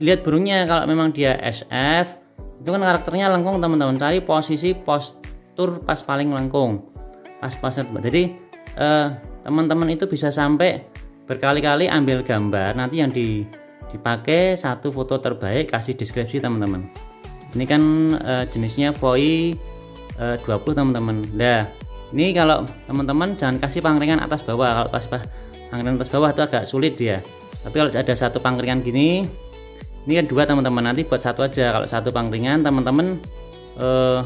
lihat burungnya kalau memang dia SF itu kan karakternya lengkung teman-teman cari posisi postur pas paling lengkung pas pas jadi eh, teman-teman itu bisa sampai berkali-kali ambil gambar nanti yang dipakai satu foto terbaik kasih deskripsi teman-teman ini kan eh, jenisnya voi eh, 20 teman-teman nah ini kalau teman-teman jangan kasih pangringan atas bawah kalau pas pangringan atas bawah itu agak sulit dia tapi kalau ada satu pangkringan gini ini kan dua teman-teman nanti buat satu aja kalau satu pangringan teman-teman uh,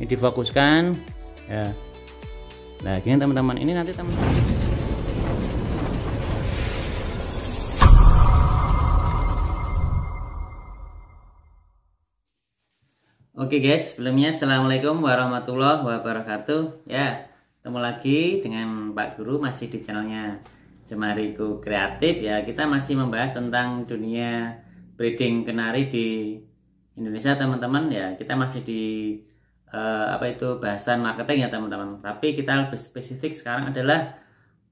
ini difokuskan ya nah gini teman-teman ini nanti teman-teman Oke okay guys, sebelumnya Assalamualaikum warahmatullahi wabarakatuh Ya, ketemu lagi dengan Pak Guru masih di channelnya Jemariku Kreatif Ya, kita masih membahas tentang dunia breeding kenari di Indonesia teman-teman ya kita masih di uh, apa itu bahasan marketing ya teman-teman tapi kita lebih spesifik sekarang adalah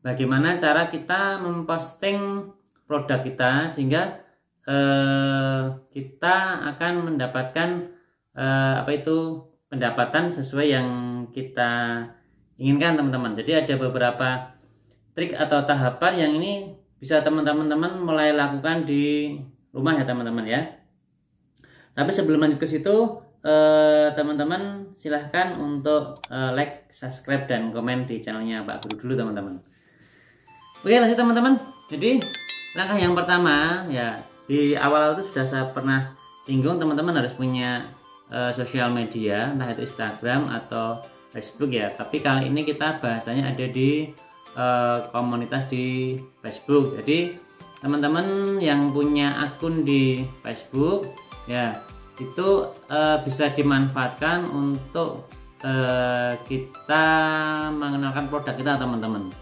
bagaimana cara kita memposting produk kita sehingga uh, kita akan mendapatkan uh, apa itu pendapatan sesuai yang kita inginkan teman-teman jadi ada beberapa trik atau tahapan yang ini bisa teman-teman mulai lakukan di rumah ya teman-teman ya. Tapi sebelum lanjut ke situ, eh, teman-teman eh, silahkan untuk eh, like, subscribe, dan komen di channelnya Pak Guru dulu teman-teman. Oke lanjut teman-teman. Jadi langkah yang pertama ya di awal itu sudah saya pernah singgung teman-teman harus punya eh, sosial media entah itu Instagram atau Facebook ya. Tapi kali ini kita bahasanya ada di eh, komunitas di Facebook. Jadi teman-teman yang punya akun di Facebook ya itu eh, bisa dimanfaatkan untuk eh, kita mengenalkan produk kita teman-teman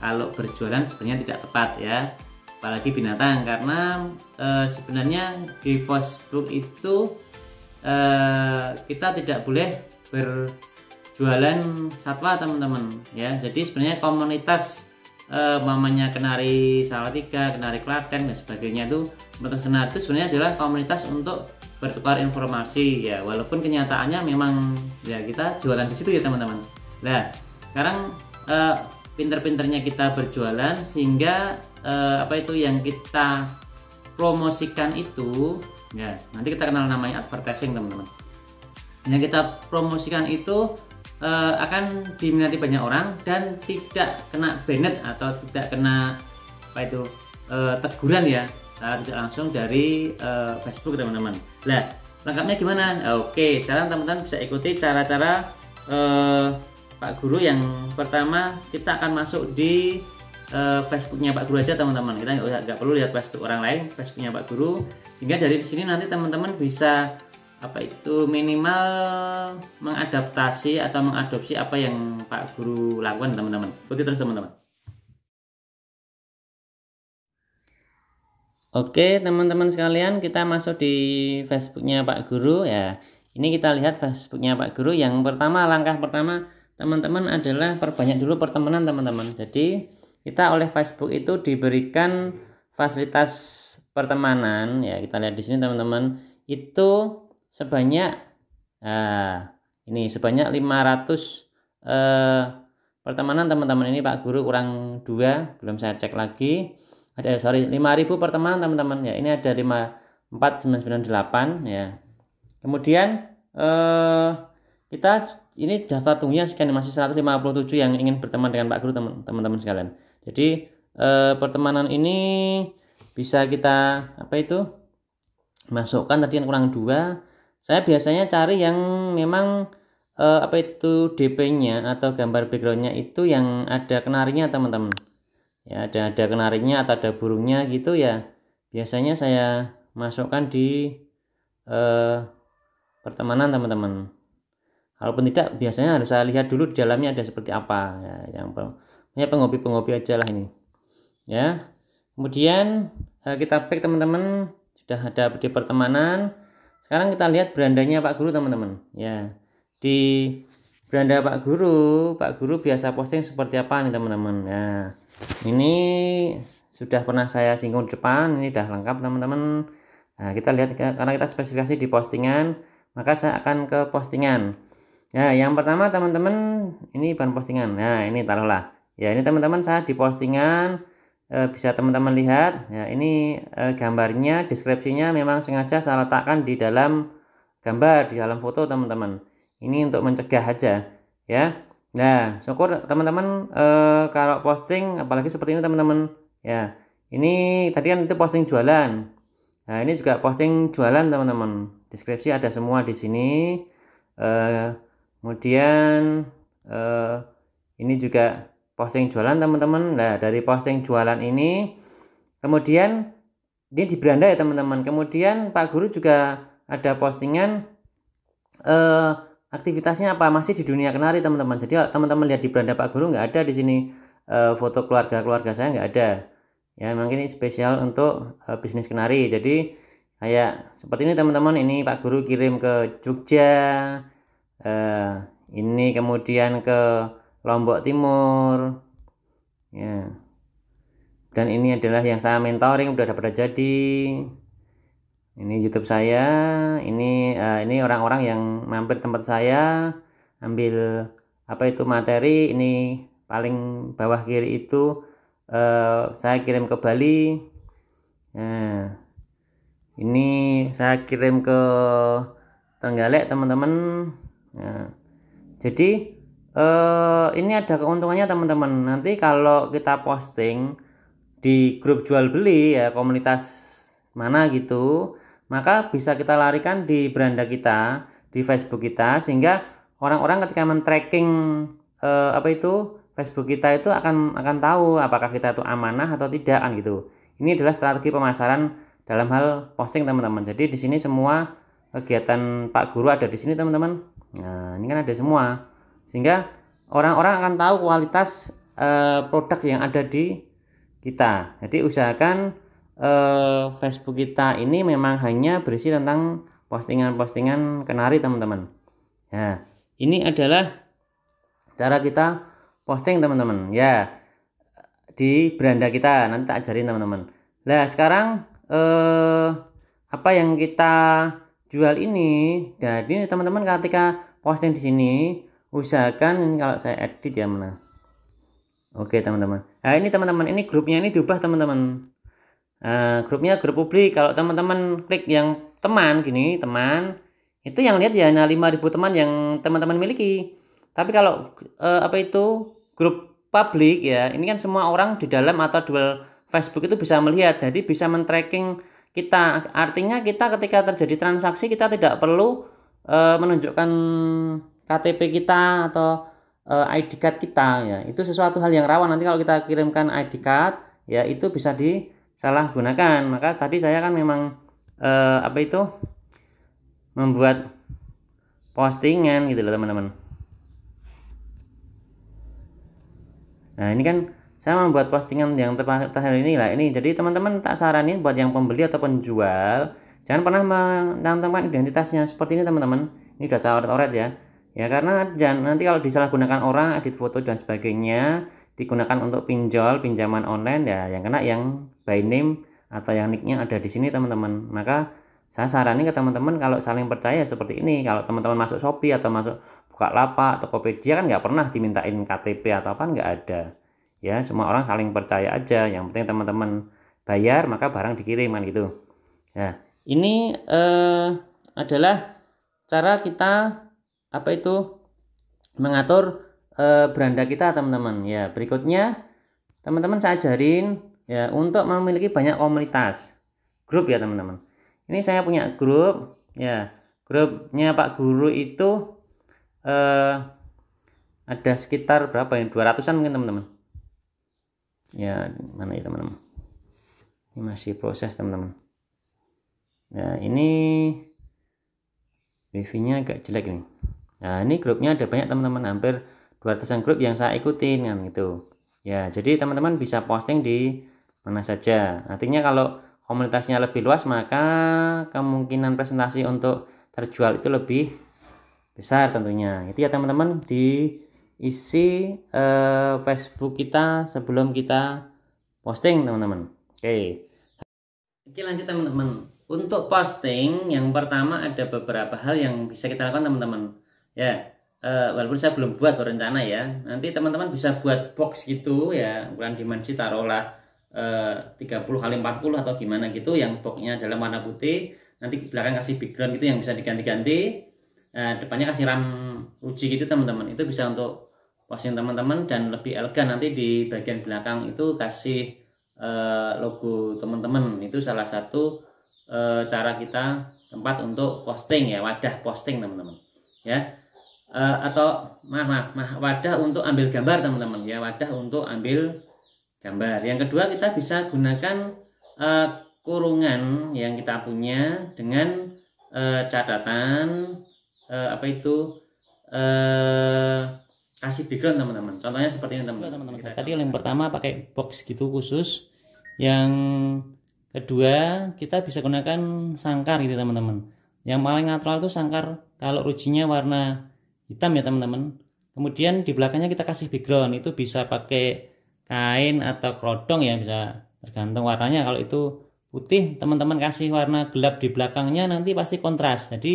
kalau berjualan sebenarnya tidak tepat ya apalagi binatang karena eh, sebenarnya di Facebook itu kita tidak boleh berjualan satwa teman-teman ya jadi sebenarnya komunitas eh, mamanya kenari Salatiga, kenari Klaten dan sebagainya itu komunitas Kenari itu sebenarnya adalah komunitas untuk bertukar informasi ya walaupun kenyataannya memang ya kita jualan di situ ya teman-teman nah sekarang eh, pinter-pinternya kita berjualan sehingga eh, apa itu yang kita promosikan itu ya nanti kita kenal namanya advertising teman-teman yang kita promosikan itu uh, akan diminati banyak orang dan tidak kena banet atau tidak kena apa itu uh, teguran ya secara tidak langsung dari uh, Facebook teman-teman. Nah lengkapnya gimana? Oke sekarang teman-teman bisa ikuti cara-cara uh, Pak Guru yang pertama kita akan masuk di Facebooknya Pak Guru aja teman-teman. Kita nggak perlu lihat Facebook orang lain, Facebooknya Pak Guru. Sehingga dari sini nanti teman-teman bisa apa itu minimal mengadaptasi atau mengadopsi apa yang Pak Guru lakukan teman-teman. Ikuti terus teman-teman. Oke teman-teman sekalian kita masuk di Facebooknya Pak Guru ya. Ini kita lihat Facebooknya Pak Guru yang pertama langkah pertama teman-teman adalah perbanyak dulu pertemanan teman-teman. Jadi kita oleh Facebook itu diberikan fasilitas pertemanan ya kita lihat di sini teman-teman itu sebanyak nah, ini sebanyak 500 eh, pertemanan teman-teman ini Pak Guru kurang dua belum saya cek lagi ada sorry 5000 pertemanan teman-teman ya ini ada 54998 ya kemudian eh, kita ini daftar tunggunya sekian masih 157 yang ingin berteman dengan Pak Guru teman-teman sekalian jadi eh, pertemanan ini bisa kita apa itu masukkan tadi yang kurang dua saya biasanya cari yang memang eh, apa itu DP-nya atau gambar backgroundnya itu yang ada kenarinya teman-teman ya ada ada kenarinya atau ada burungnya gitu ya biasanya saya masukkan di eh, pertemanan teman-teman kalaupun tidak biasanya harus saya lihat dulu di dalamnya ada seperti apa ya yang ya penghobi-penghobi aja lah ini ya kemudian eh, kita pick teman-teman sudah ada di pertemanan sekarang kita lihat berandanya Pak Guru teman-teman. Ya. Di beranda Pak Guru, Pak Guru biasa posting seperti apa nih teman-teman. ya ini sudah pernah saya singgung di depan, ini sudah lengkap teman-teman. Nah, kita lihat karena kita spesifikasi di postingan, maka saya akan ke postingan. Ya, yang pertama teman-teman ini bahan postingan. Nah, ini taruhlah. Ya, ini teman-teman saya di postingan e, bisa teman-teman lihat ya ini e, gambarnya deskripsinya memang sengaja saya letakkan di dalam gambar di dalam foto teman-teman ini untuk mencegah aja ya nah syukur teman-teman e, kalau posting apalagi seperti ini teman-teman ya ini tadi kan itu posting jualan nah ini juga posting jualan teman-teman deskripsi ada semua di sini e, kemudian e, ini juga posting jualan teman-teman nah dari posting jualan ini kemudian ini di beranda ya teman-teman kemudian Pak Guru juga ada postingan eh, aktivitasnya apa masih di dunia kenari teman-teman jadi teman-teman lihat di beranda Pak Guru nggak ada di sini eh, foto keluarga keluarga saya nggak ada ya memang ini spesial untuk eh, bisnis kenari jadi kayak seperti ini teman-teman ini Pak Guru kirim ke Jogja eh, ini kemudian ke Lombok Timur ya dan ini adalah yang saya mentoring udah pada jadi ini YouTube saya ini uh, ini orang-orang yang mampir tempat saya ambil apa itu materi ini paling bawah kiri itu uh, saya kirim ke Bali nah ini saya kirim ke Trenggalek teman-teman nah, jadi uh, ini ada keuntungannya teman-teman nanti kalau kita posting di grup jual beli ya komunitas mana gitu maka bisa kita larikan di beranda kita di Facebook kita sehingga orang-orang ketika men-tracking eh, apa itu Facebook kita itu akan akan tahu apakah kita itu amanah atau tidak kan gitu. Ini adalah strategi pemasaran dalam hal posting teman-teman. Jadi di sini semua kegiatan Pak Guru ada di sini teman-teman. Nah, ini kan ada semua sehingga orang-orang akan tahu kualitas uh, produk yang ada di kita jadi usahakan uh, Facebook kita ini memang hanya berisi tentang postingan-postingan kenari teman-teman nah ini adalah cara kita posting teman-teman ya di beranda kita nanti tak ajarin teman-teman nah sekarang eh, apa yang kita jual ini jadi teman-teman ketika posting di sini usahakan ini kalau saya edit ya mana oke teman-teman nah ini teman-teman ini grupnya ini diubah teman-teman uh, grupnya grup publik kalau teman-teman klik yang teman gini teman itu yang lihat ya nah 5000 teman yang teman-teman miliki tapi kalau uh, apa itu grup publik ya ini kan semua orang di dalam atau dual Facebook itu bisa melihat jadi bisa men-tracking kita artinya kita ketika terjadi transaksi kita tidak perlu uh, menunjukkan KTP kita atau uh, eh, ID card kita ya itu sesuatu hal yang rawan nanti kalau kita kirimkan ID card ya itu bisa disalahgunakan maka tadi saya kan memang uh, apa itu membuat postingan gitu loh teman-teman nah ini kan saya membuat postingan yang terakhir ini lah ini jadi teman-teman tak saranin buat yang pembeli atau penjual jangan pernah menanamkan identitasnya seperti ini teman-teman ini sudah coret-coret ya ya karena dan nanti kalau disalahgunakan orang edit foto dan sebagainya digunakan untuk pinjol pinjaman online ya yang kena yang by name atau yang nicknya ada di sini teman-teman maka saya saranin ke teman-teman kalau saling percaya seperti ini kalau teman-teman masuk Shopee atau masuk buka Bukalapak Tokopedia kan nggak pernah dimintain KTP atau apa kan nggak ada ya semua orang saling percaya aja yang penting teman-teman bayar maka barang dikiriman gitu ya ini eh, adalah cara kita apa itu mengatur e, beranda kita teman-teman ya berikutnya teman-teman saya ajarin ya untuk memiliki banyak komunitas grup ya teman-teman ini saya punya grup ya grupnya Pak Guru itu eh, ada sekitar berapa ya 200an mungkin teman-teman ya mana ya teman-teman ini masih proses teman-teman nah ini wifi nya agak jelek nih Nah, ini grupnya ada banyak teman-teman, hampir 200-an grup yang saya ikutin kan gitu. Ya, jadi teman-teman bisa posting di mana saja. Artinya kalau komunitasnya lebih luas, maka kemungkinan presentasi untuk terjual itu lebih besar tentunya. Itu ya teman-teman di isi uh, Facebook kita sebelum kita posting teman-teman. Oke. Oke, lanjut teman-teman. Untuk posting yang pertama ada beberapa hal yang bisa kita lakukan teman-teman ya uh, walaupun saya belum buat rencana ya nanti teman-teman bisa buat box gitu ya ukuran dimensi taruhlah eh, uh, 30 kali 40 atau gimana gitu yang boxnya dalam warna putih nanti belakang kasih background gitu yang bisa diganti-ganti uh, depannya kasih ram uji gitu teman-teman itu bisa untuk posting teman-teman dan lebih elegan nanti di bagian belakang itu kasih uh, logo teman-teman itu salah satu uh, cara kita tempat untuk posting ya wadah posting teman-teman ya uh, atau maaf, maaf maaf wadah untuk ambil gambar teman-teman ya wadah untuk ambil gambar yang kedua kita bisa gunakan uh, kurungan yang kita punya dengan uh, catatan uh, apa itu uh, kasih background teman-teman contohnya seperti ini teman-teman iya, tadi yang pertama pakai box gitu khusus yang kedua kita bisa gunakan sangkar gitu teman-teman yang paling natural itu sangkar kalau rujinya warna hitam ya teman-teman kemudian di belakangnya kita kasih background itu bisa pakai kain atau kerodong ya bisa tergantung warnanya kalau itu putih teman-teman kasih warna gelap di belakangnya nanti pasti kontras jadi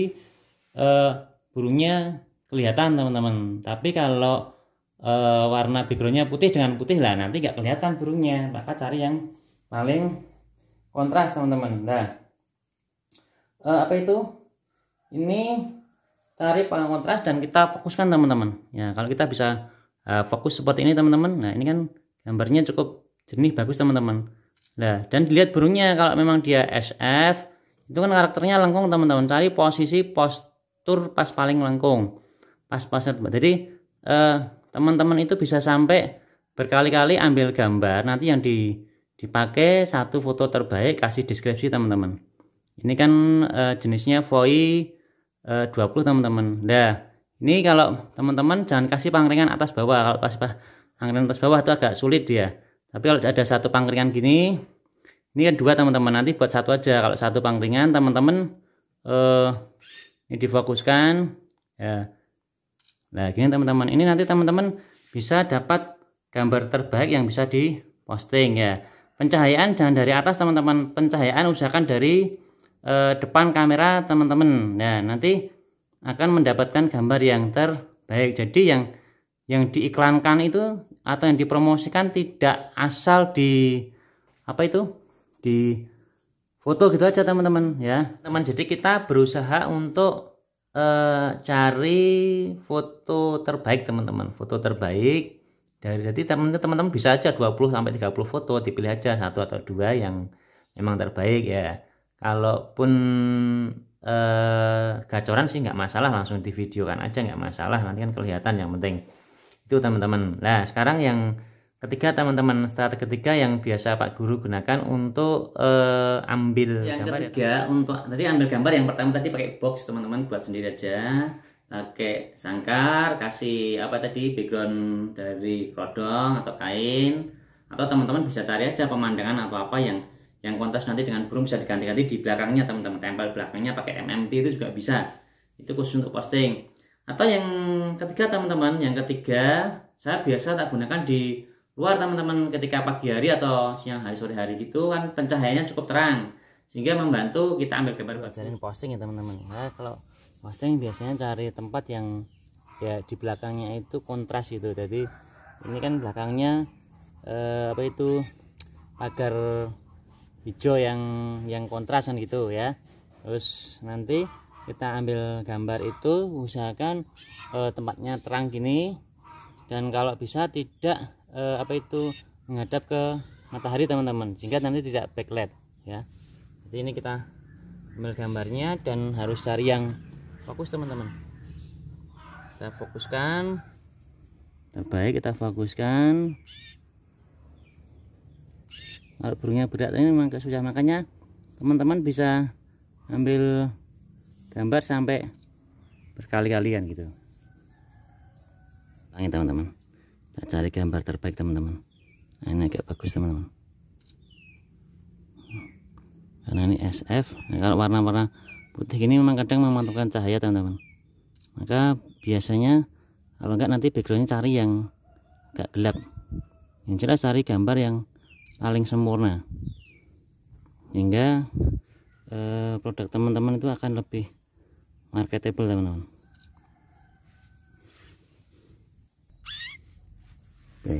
eh, burungnya kelihatan teman-teman tapi kalau eh, warna backgroundnya putih dengan putih lah nanti nggak kelihatan burungnya maka cari yang paling kontras teman-teman nah eh, apa itu ini cari kontras dan kita fokuskan teman-teman ya kalau kita bisa uh, fokus seperti ini teman-teman nah ini kan gambarnya cukup jernih bagus teman-teman nah dan dilihat burungnya kalau memang dia SF itu kan karakternya lengkung teman-teman cari posisi postur pas paling lengkung pas-pasan jadi teman eh, teman-teman itu bisa sampai berkali-kali ambil gambar nanti yang di dipakai satu foto terbaik kasih deskripsi teman-teman ini kan eh, jenisnya voi Eh, dua 20 teman-teman nah ini kalau teman-teman jangan kasih pangkringan atas bawah kalau pas pangkringan atas bawah itu agak sulit dia tapi kalau ada satu pangkringan gini ini kan dua teman-teman nanti buat satu aja kalau satu pangkringan teman-teman eh, ini difokuskan ya nah gini teman-teman ini nanti teman-teman bisa dapat gambar terbaik yang bisa diposting ya pencahayaan jangan dari atas teman-teman pencahayaan usahakan dari eh, depan kamera teman-teman nah nanti akan mendapatkan gambar yang terbaik jadi yang yang diiklankan itu atau yang dipromosikan tidak asal di apa itu di foto gitu aja teman-teman ya teman jadi kita berusaha untuk eh, cari foto terbaik teman-teman foto terbaik dari jadi teman-teman bisa aja 20 sampai 30 foto dipilih aja satu atau dua yang memang terbaik ya kalaupun eh, gacoran sih nggak masalah langsung di video kan aja nggak masalah nanti kan kelihatan yang penting itu teman-teman nah sekarang yang ketiga teman-teman strategi ketiga yang biasa Pak Guru gunakan untuk eh, ambil yang gambar ya, ketiga ya. untuk tadi ambil gambar yang pertama tadi pakai box teman-teman buat sendiri aja pakai sangkar kasih apa tadi background dari kerodong atau kain atau teman-teman bisa cari aja pemandangan atau apa yang yang kontras nanti dengan burung bisa diganti-ganti di belakangnya teman-teman tempel belakangnya pakai MMT itu juga bisa itu khusus untuk posting atau yang ketiga teman-teman yang ketiga saya biasa tak gunakan di luar teman-teman ketika pagi hari atau siang hari sore hari gitu kan pencahayaannya cukup terang sehingga membantu kita ambil gambar ajarin posting ya teman-teman nah, kalau posting biasanya cari tempat yang ya di belakangnya itu kontras gitu jadi ini kan belakangnya eh, apa itu agar hijau yang yang kontras gitu ya terus nanti kita ambil gambar itu usahakan eh, tempatnya terang gini dan kalau bisa tidak eh, apa itu menghadap ke matahari teman-teman sehingga nanti tidak backlight ya jadi ini kita ambil gambarnya dan harus cari yang fokus teman-teman kita fokuskan kita baik kita fokuskan kalau burungnya berat ini memang sudah susah makanya teman-teman bisa ambil gambar sampai berkali-kalian gitu langit teman-teman tak cari gambar terbaik teman-teman nah, ini agak bagus teman-teman karena ini SF nah, kalau warna-warna putih ini memang kadang memantulkan cahaya teman-teman maka biasanya kalau enggak nanti backgroundnya cari yang enggak gelap yang jelas cari gambar yang paling sempurna sehingga eh, produk teman-teman itu akan lebih marketable teman-teman oke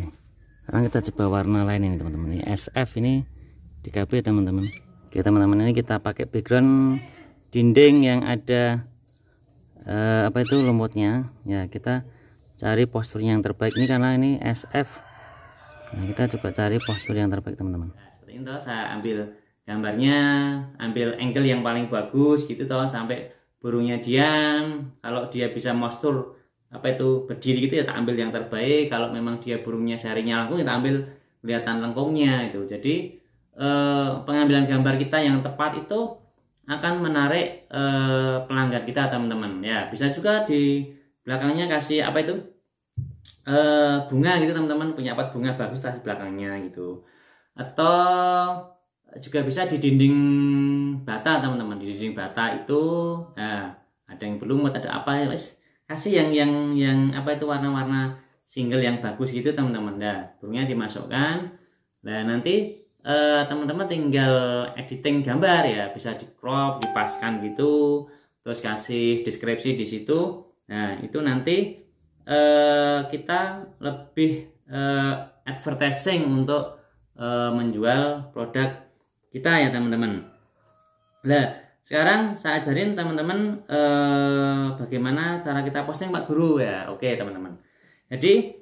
sekarang kita coba warna lain ini teman-teman SF ini di KB teman-teman oke teman-teman ini kita pakai background dinding yang ada eh, apa itu lumutnya ya kita cari posturnya yang terbaik ini karena ini SF Nah, kita coba cari postur yang terbaik teman-teman. Nah, seperti ini toh saya ambil gambarnya, ambil angle yang paling bagus gitu toh sampai burungnya diam. Kalau dia bisa postur apa itu berdiri gitu ya tak ambil yang terbaik. Kalau memang dia burungnya seharinya aku kita ambil kelihatan lengkungnya itu. Jadi eh, pengambilan gambar kita yang tepat itu akan menarik eh, pelanggan kita teman-teman ya. Bisa juga di belakangnya kasih apa itu uh, bunga gitu teman-teman punya pot bunga bagus tas belakangnya gitu atau juga bisa di dinding bata teman-teman di dinding bata itu nah, ada yang belum ada apa ya guys kasih yang yang yang apa itu warna-warna single yang bagus gitu teman-teman dah burungnya dimasukkan nah nanti eh, teman-teman uh, tinggal editing gambar ya bisa di crop dipaskan gitu terus kasih deskripsi di situ nah itu nanti Eh, kita lebih uh, advertising untuk uh, menjual produk kita ya teman-teman. Nah sekarang saya ajarin teman-teman uh, bagaimana cara kita posting Pak Guru ya oke teman-teman jadi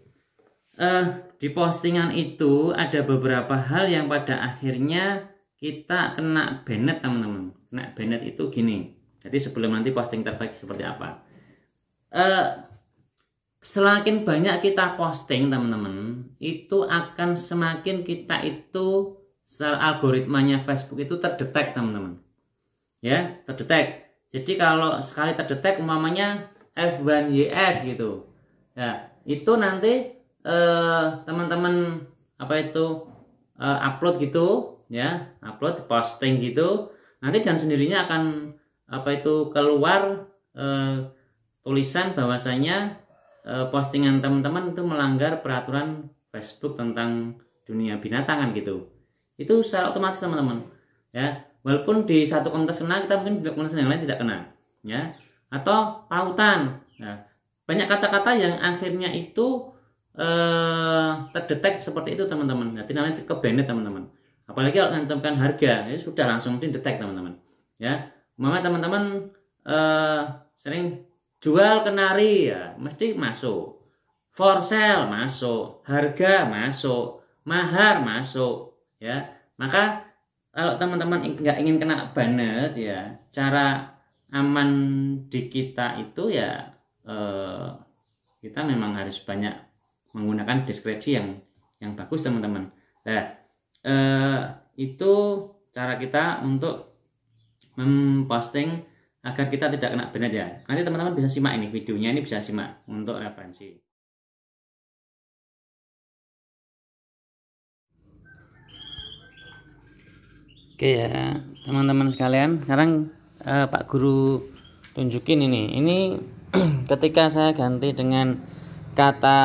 uh, di postingan itu ada beberapa hal yang pada akhirnya kita kena banned teman-teman kena banned itu gini jadi sebelum nanti posting terbaik seperti apa Uh, semakin banyak kita posting teman-teman itu akan semakin kita itu algoritmanya Facebook itu terdetek teman-teman ya terdetek jadi kalau sekali terdetek umpamanya F1YS gitu ya itu nanti eh, teman-teman eh, apa itu eh, upload gitu ya upload posting gitu nanti dan sendirinya akan apa itu keluar eh, tulisan bahwasanya Eh, postingan teman-teman itu melanggar peraturan Facebook tentang dunia binatang kan gitu itu secara otomatis teman-teman ya walaupun di satu komunitas kena kita mungkin di komunitas yang lain tidak kena ya atau pautan ya. banyak kata-kata yang akhirnya itu eh, terdetek seperti itu teman-teman nanti namanya kebenet teman-teman apalagi kalau menentukan harga ya sudah langsung terdetek teman-teman ya mama teman-teman eh, sering Jual kenari ya mesti masuk. For sale masuk, harga masuk, mahar masuk ya. Maka kalau teman-teman nggak ingin kena banet ya, cara aman di kita itu ya eh, kita memang harus banyak menggunakan deskripsi yang yang bagus teman-teman. Nah, eh, itu cara kita untuk memposting agar kita tidak kena benar ya. Nanti teman-teman bisa simak ini videonya ini bisa simak untuk referensi. Oke ya, teman-teman sekalian, sekarang eh, Pak Guru tunjukin ini. Ini ketika saya ganti dengan kata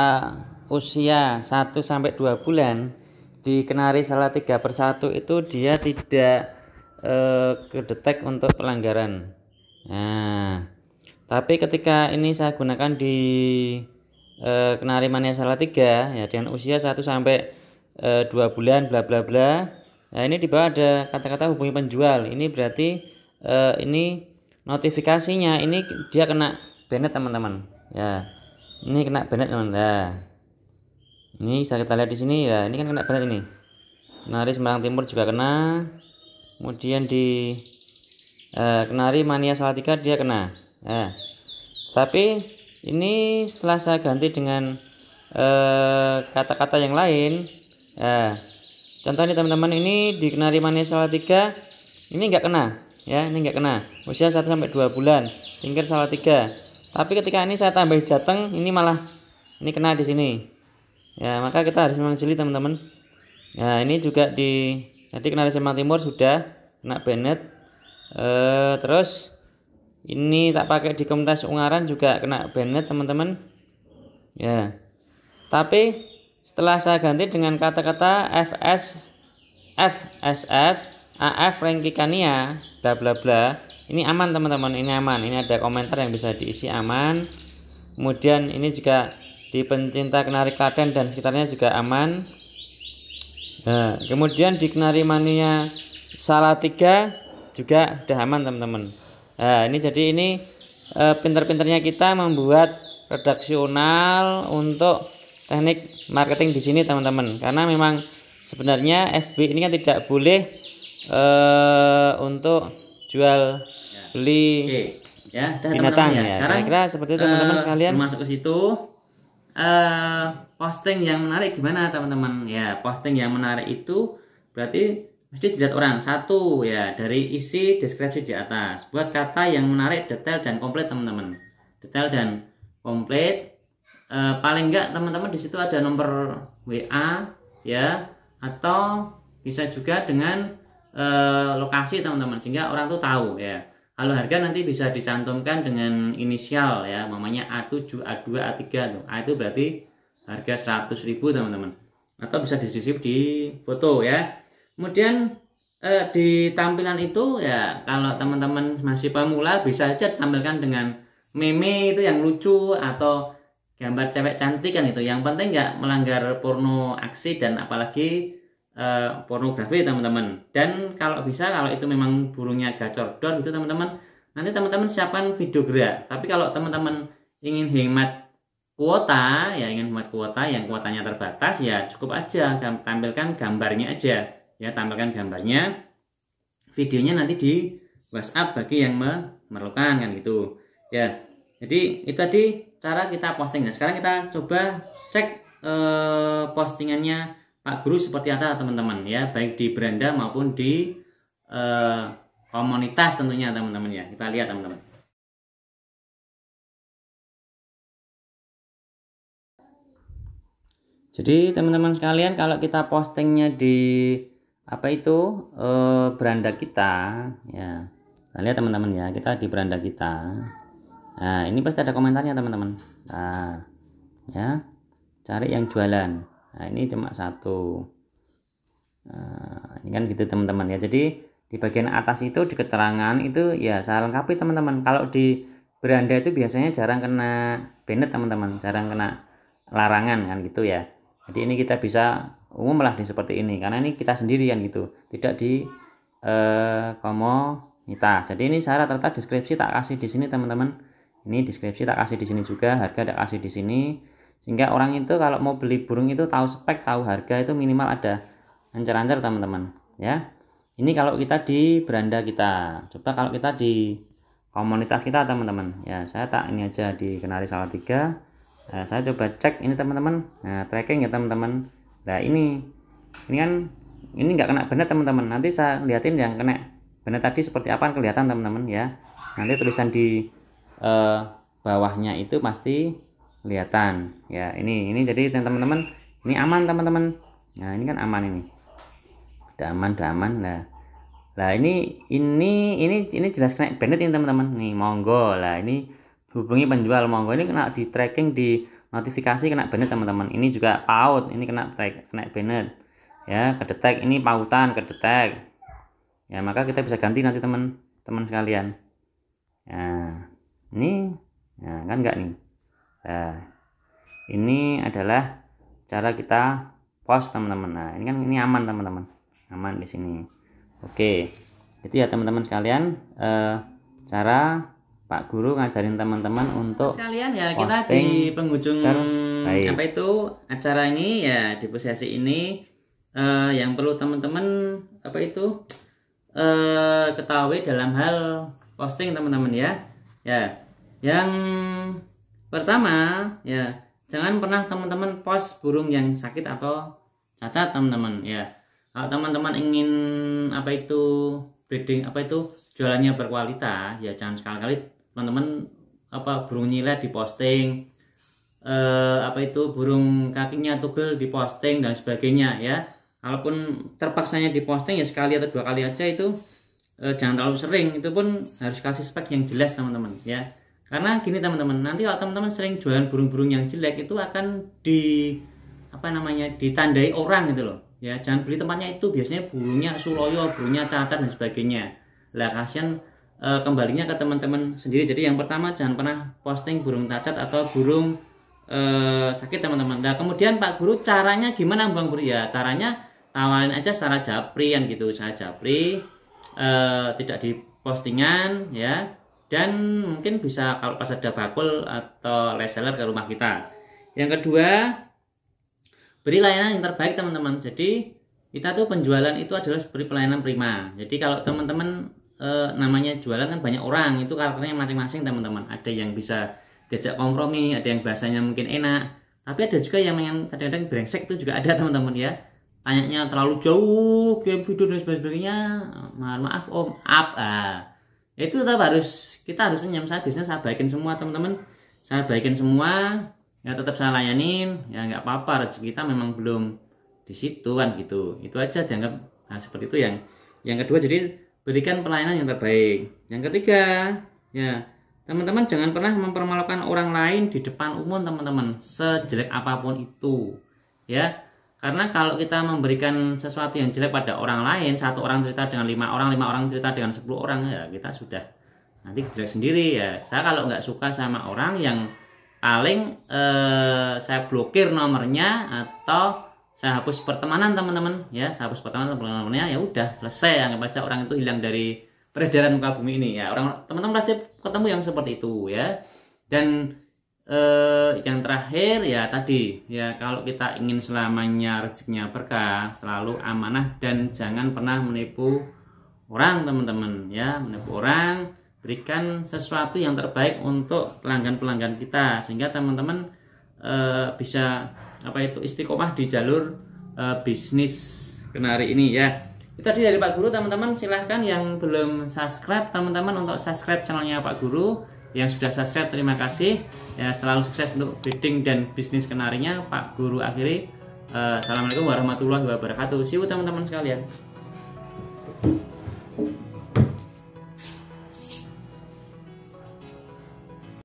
usia 1 sampai 2 bulan di Kenari salah tiga persatu itu dia tidak eh, kedetek untuk pelanggaran Nah, tapi ketika ini saya gunakan di e, kenari mania salah tiga ya dengan usia 1 sampai e, eh, 2 bulan bla bla bla. Nah, ini di bawah ada kata-kata hubungi penjual. Ini berarti eh, ini notifikasinya ini dia kena benet teman-teman. Ya. Ini kena benet teman-teman. Ya. Ini saya kita lihat di sini ya. Ini kan kena benet ini. Kenari Semarang Timur juga kena. Kemudian di Eh, kenari mania Salatiga dia kena eh, tapi ini setelah saya ganti dengan eh, kata-kata eh, yang lain eh, contoh nih teman-teman ini di kenari mania Salatiga ini enggak kena ya ini enggak kena usia 1 sampai 2 bulan salah Salatiga tapi ketika ini saya tambah jateng ini malah ini kena di sini ya maka kita harus memang jeli teman-teman Nah, ini juga di tadi kenari SMA Timur sudah kena Bennett Eh, terus ini tak pakai di komunitas Ungaran juga kena banned teman-teman ya tapi setelah saya ganti dengan kata-kata fs fsf af rengkikania bla bla bla ini aman teman-teman ini aman ini ada komentar yang bisa diisi aman kemudian ini juga di pencinta kenari klaten dan sekitarnya juga aman nah, kemudian di kenari mania salah tiga juga udah aman teman-teman nah, ini jadi ini e, pinter-pinternya kita membuat redaksional untuk teknik marketing di sini teman-teman karena memang sebenarnya FB ini kan tidak boleh e, untuk jual beli Oke. ya dah, binatang teman -teman, ya, ya. Sekarang, seperti itu teman-teman uh, sekalian masuk ke situ uh, posting yang menarik gimana teman-teman ya posting yang menarik itu berarti Mesti dilihat orang. Satu ya dari isi deskripsi di atas. Buat kata yang menarik, detail dan komplit teman-teman. Detail dan komplit. E, paling enggak teman-teman di situ ada nomor WA ya atau bisa juga dengan e, lokasi teman-teman sehingga orang tuh tahu ya. Kalau harga nanti bisa dicantumkan dengan inisial ya, mamanya A7, A2, A3 tuh. A itu berarti harga 100.000 teman-teman. Atau bisa disisip di foto ya kemudian eh, di tampilan itu ya kalau teman-teman masih pemula bisa aja tampilkan dengan meme itu yang lucu atau gambar cewek cantik kan itu yang penting nggak melanggar porno aksi dan apalagi eh, pornografi teman-teman dan kalau bisa kalau itu memang burungnya gacor don itu teman-teman nanti teman-teman siapkan video gerak. tapi kalau teman-teman ingin hemat kuota ya ingin hemat kuota yang kuotanya terbatas ya cukup aja tampilkan gambarnya aja ya tambahkan gambarnya videonya nanti di WhatsApp bagi yang memerlukan kan gitu ya jadi itu tadi cara kita posting nah sekarang kita coba cek eh, postingannya Pak Guru seperti apa teman-teman ya baik di beranda maupun di eh, komunitas tentunya teman-teman ya kita lihat teman-teman Jadi teman-teman sekalian kalau kita postingnya di apa itu e, beranda kita ya nah, lihat teman-teman ya kita di beranda kita nah ini pasti ada komentarnya teman-teman nah, ya cari yang jualan nah ini cuma satu nah, ini kan gitu teman-teman ya jadi di bagian atas itu di keterangan itu ya saya lengkapi teman-teman kalau di beranda itu biasanya jarang kena banned teman-teman jarang kena larangan kan gitu ya jadi ini kita bisa umum lah di seperti ini karena ini kita sendirian gitu tidak di eh, komunitas jadi ini saya rata-rata deskripsi tak kasih di sini teman-teman ini deskripsi tak kasih di sini juga harga tak kasih di sini sehingga orang itu kalau mau beli burung itu tahu spek tahu harga itu minimal ada ancar-ancar teman-teman ya ini kalau kita di beranda kita coba kalau kita di komunitas kita teman-teman ya saya tak ini aja di salah tiga nah, eh, saya coba cek ini teman-teman nah tracking ya teman-teman nah ini ini kan ini nggak kena benar teman-teman nanti saya lihatin yang kena benar tadi seperti apa kelihatan teman-teman ya nanti tulisan di eh, bawahnya itu pasti kelihatan ya ini ini jadi teman-teman ini aman teman-teman nah ini kan aman ini udah aman udah aman lah lah ini ini ini ini jelas kena benar ini teman-teman nih monggo lah ini hubungi penjual monggo ini kena di tracking di notifikasi kena banner teman-teman ini juga paut ini kena tag kena banner ya kedetek ini pautan kedetek ya maka kita bisa ganti nanti teman-teman sekalian nah ini ya, kan enggak nih nah ini adalah cara kita post teman-teman nah ini kan ini aman teman-teman aman di sini oke itu ya teman-teman sekalian eh, cara Pak Guru ngajarin teman-teman untuk kalian ya kita di penghujung terbaik. apa itu acara ini ya di posisi ini uh, yang perlu teman-teman apa itu uh, ketahui dalam hal posting teman-teman ya ya yang pertama ya jangan pernah teman-teman post burung yang sakit atau cacat teman-teman ya kalau teman-teman ingin apa itu breeding apa itu jualannya berkualitas ya jangan sekali-kali teman-teman apa burung nyilet diposting eh, apa itu burung kakinya tugel diposting dan sebagainya ya kalaupun terpaksanya diposting ya sekali atau dua kali aja itu eh, jangan terlalu sering itu pun harus kasih spek yang jelas teman-teman ya karena gini teman-teman nanti kalau teman-teman sering jualan burung-burung yang jelek itu akan di apa namanya ditandai orang gitu loh ya jangan beli tempatnya itu biasanya burungnya suloyo burungnya cacat dan sebagainya lah kasihan e, kembalinya ke teman-teman sendiri jadi yang pertama jangan pernah posting burung cacat atau burung e, sakit teman-teman nah kemudian pak guru caranya gimana bang guru ya caranya tawarin aja secara gitu. japri yang gitu saya japri e, tidak di postingan ya dan mungkin bisa kalau pas ada bakul atau reseller ke rumah kita yang kedua beri layanan yang terbaik teman-teman jadi kita tuh penjualan itu adalah seperti pelayanan prima jadi kalau teman-teman e, namanya jualan kan banyak orang itu karakternya masing-masing teman-teman ada yang bisa diajak kompromi ada yang bahasanya mungkin enak tapi ada juga yang kadang-kadang brengsek itu juga ada teman-teman ya tanyanya terlalu jauh kirim video dan sebagainya maaf, maaf om up ah ya, itu tetap harus kita harus senyum saya biasanya saya baikin semua teman-teman saya baikin semua ya tetap saya layanin ya nggak apa-apa rezeki kita memang belum di situ kan gitu itu aja dianggap nah, seperti itu yang yang kedua jadi berikan pelayanan yang terbaik. Yang ketiga, ya, teman-teman jangan pernah mempermalukan orang lain di depan umum, teman-teman, sejelek apapun itu. Ya, karena kalau kita memberikan sesuatu yang jelek pada orang lain, satu orang cerita dengan lima orang, lima orang cerita dengan sepuluh orang, ya kita sudah nanti jelek sendiri ya. Saya kalau nggak suka sama orang yang paling eh, saya blokir nomornya atau saya hapus pertemanan teman-teman ya saya hapus pertemanan teman-temannya ya udah selesai yang baca orang itu hilang dari peredaran muka bumi ini ya orang teman-teman pasti ketemu yang seperti itu ya dan eh, yang terakhir ya tadi ya kalau kita ingin selamanya rezekinya berkah selalu amanah dan jangan pernah menipu orang teman-teman ya menipu orang berikan sesuatu yang terbaik untuk pelanggan-pelanggan kita sehingga teman-teman eh, bisa apa itu istiqomah di jalur e, bisnis kenari ini ya itu tadi dari Pak Guru teman-teman silahkan yang belum subscribe teman-teman untuk subscribe channelnya Pak Guru yang sudah subscribe terima kasih ya selalu sukses untuk bidding dan bisnis kenarinya Pak Guru akhiri uh, Assalamualaikum warahmatullahi wabarakatuh see you teman-teman sekalian